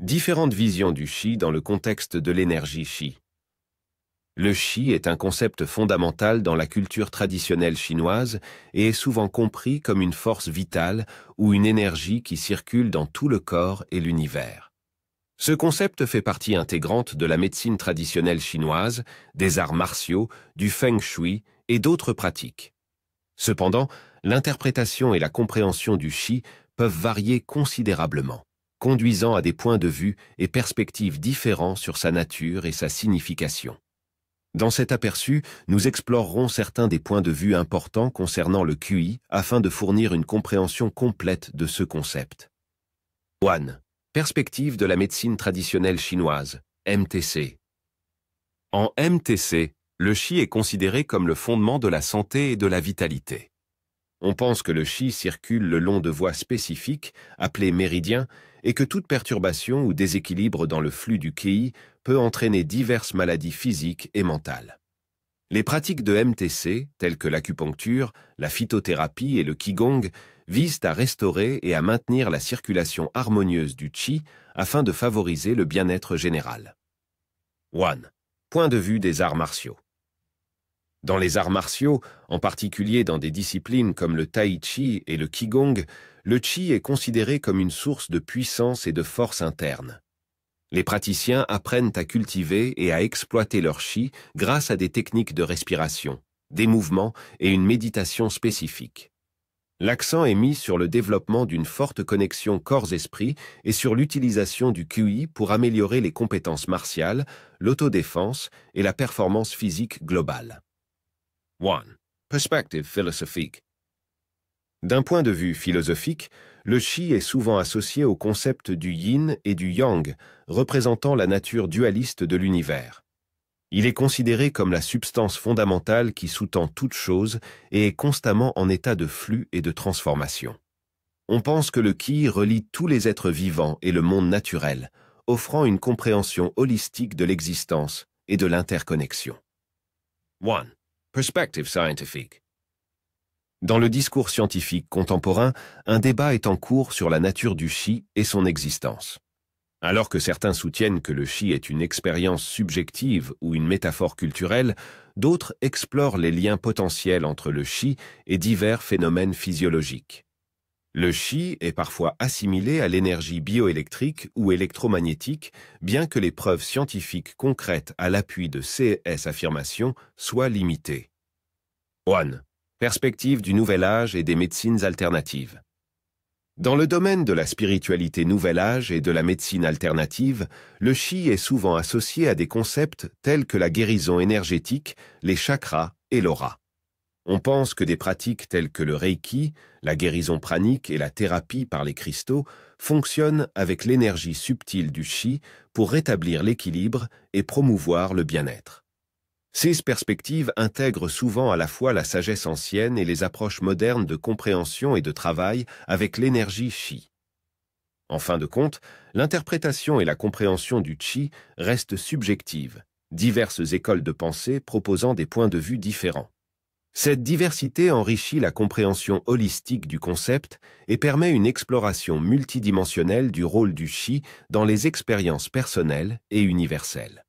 Différentes visions du chi dans le contexte de l'énergie chi. Le chi est un concept fondamental dans la culture traditionnelle chinoise et est souvent compris comme une force vitale ou une énergie qui circule dans tout le corps et l'univers. Ce concept fait partie intégrante de la médecine traditionnelle chinoise, des arts martiaux, du feng shui et d'autres pratiques. Cependant, l'interprétation et la compréhension du chi peuvent varier considérablement conduisant à des points de vue et perspectives différents sur sa nature et sa signification. Dans cet aperçu, nous explorerons certains des points de vue importants concernant le QI afin de fournir une compréhension complète de ce concept. 1. Perspective de la médecine traditionnelle chinoise, MTC. En MTC, le Qi est considéré comme le fondement de la santé et de la vitalité. On pense que le Qi circule le long de voies spécifiques, appelées méridiens, et que toute perturbation ou déséquilibre dans le flux du Qi peut entraîner diverses maladies physiques et mentales. Les pratiques de MTC, telles que l'acupuncture, la phytothérapie et le Qigong, visent à restaurer et à maintenir la circulation harmonieuse du Qi afin de favoriser le bien-être général. 1. Point de vue des arts martiaux. Dans les arts martiaux, en particulier dans des disciplines comme le tai chi et le qigong, le qi est considéré comme une source de puissance et de force interne. Les praticiens apprennent à cultiver et à exploiter leur chi grâce à des techniques de respiration, des mouvements et une méditation spécifique. L'accent est mis sur le développement d'une forte connexion corps-esprit et sur l'utilisation du QI pour améliorer les compétences martiales, l'autodéfense et la performance physique globale. 1. Perspective philosophique. D'un point de vue philosophique, le chi est souvent associé au concept du yin et du yang, représentant la nature dualiste de l'univers. Il est considéré comme la substance fondamentale qui sous-tend toute chose et est constamment en état de flux et de transformation. On pense que le Qi relie tous les êtres vivants et le monde naturel, offrant une compréhension holistique de l'existence et de l'interconnexion. 1. Perspective Scientifique. Dans le discours scientifique contemporain, un débat est en cours sur la nature du chi et son existence. Alors que certains soutiennent que le chi est une expérience subjective ou une métaphore culturelle, d'autres explorent les liens potentiels entre le chi et divers phénomènes physiologiques. Le chi est parfois assimilé à l'énergie bioélectrique ou électromagnétique, bien que les preuves scientifiques concrètes à l'appui de ces affirmations soient limitées. 1. Perspective du nouvel âge et des médecines alternatives. Dans le domaine de la spiritualité nouvel âge et de la médecine alternative, le chi est souvent associé à des concepts tels que la guérison énergétique, les chakras et l'aura on pense que des pratiques telles que le Reiki, la guérison pranique et la thérapie par les cristaux fonctionnent avec l'énergie subtile du chi pour rétablir l'équilibre et promouvoir le bien-être. Ces perspectives intègrent souvent à la fois la sagesse ancienne et les approches modernes de compréhension et de travail avec l'énergie chi. En fin de compte, l'interprétation et la compréhension du chi restent subjectives, diverses écoles de pensée proposant des points de vue différents. Cette diversité enrichit la compréhension holistique du concept et permet une exploration multidimensionnelle du rôle du chi dans les expériences personnelles et universelles.